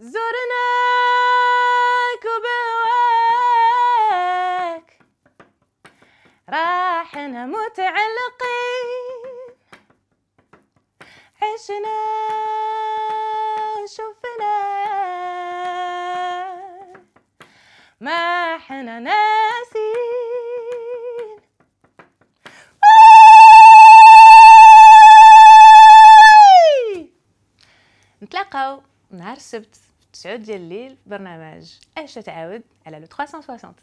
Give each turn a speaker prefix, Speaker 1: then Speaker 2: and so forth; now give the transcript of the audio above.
Speaker 1: زرناك وبواك راحنا متعلقين عشنا وشفنا ما حنا ناسين
Speaker 2: نتلاقاو نهار السبت Ceux qui ont l'air, bonnamage. Achetez à eux, elle a le 360.